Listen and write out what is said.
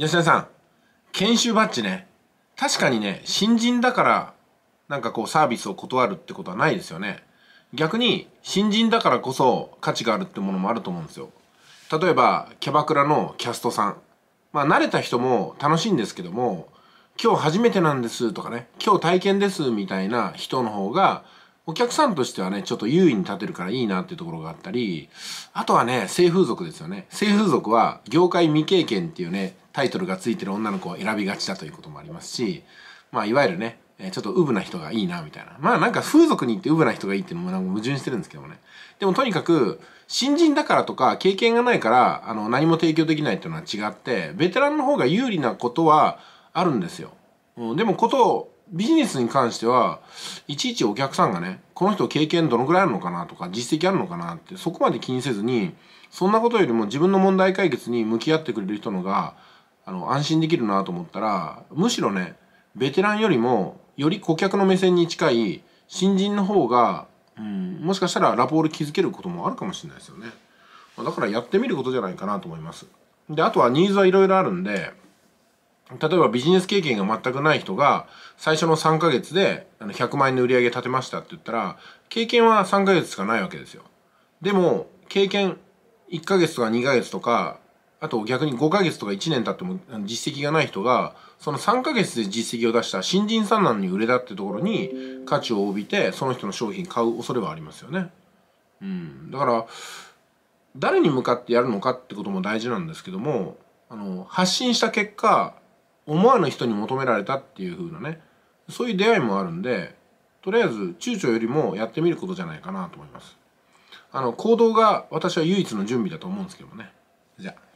吉田さん、研修バッジね。確かにね、新人だから、なんかこうサービスを断るってことはないですよね。逆に、新人だからこそ価値があるってものもあると思うんですよ。例えば、キャバクラのキャストさん。まあ、慣れた人も楽しいんですけども、今日初めてなんですとかね、今日体験ですみたいな人の方が、お客さんとしてはね、ちょっと優位に立てるからいいなっていうところがあったり、あとはね、性風俗ですよね。性風俗は業界未経験っていうね、タイトルがついてる女の子を選びがちだということもありますし、まあ、いわゆるね、ちょっとウブな人がいいな、みたいな。まあなんか風俗に行ってウブな人がいいっていうのもなんか矛盾してるんですけどもね。でもとにかく、新人だからとか、経験がないから、あの、何も提供できないっていうのは違って、ベテランの方が有利なことはあるんですよ。うん、でもことを、ビジネスに関しては、いちいちお客さんがね、この人経験どのくらいあるのかなとか、実績あるのかなって、そこまで気にせずに、そんなことよりも自分の問題解決に向き合ってくれる人のが、あの、安心できるなと思ったら、むしろね、ベテランよりも、より顧客の目線に近い新人の方が、うん、もしかしたらラポール気づけることもあるかもしれないですよね。だからやってみることじゃないかなと思います。で、あとはニーズはいろいろあるんで、例えばビジネス経験が全くない人が最初の3ヶ月で100万円の売り上げ立てましたって言ったら経験は3ヶ月しかないわけですよ。でも経験1ヶ月とか2ヶ月とかあと逆に5ヶ月とか1年経っても実績がない人が、その3ヶ月で実績を出した新人さんなのに売れたってところに価値を帯びて、その人の商品買う恐れはありますよね。うん。だから、誰に向かってやるのかってことも大事なんですけども、あの、発信した結果、思わぬ人に求められたっていう風なね、そういう出会いもあるんで、とりあえず躊躇よりもやってみることじゃないかなと思います。あの、行動が私は唯一の準備だと思うんですけどもね。じゃあ。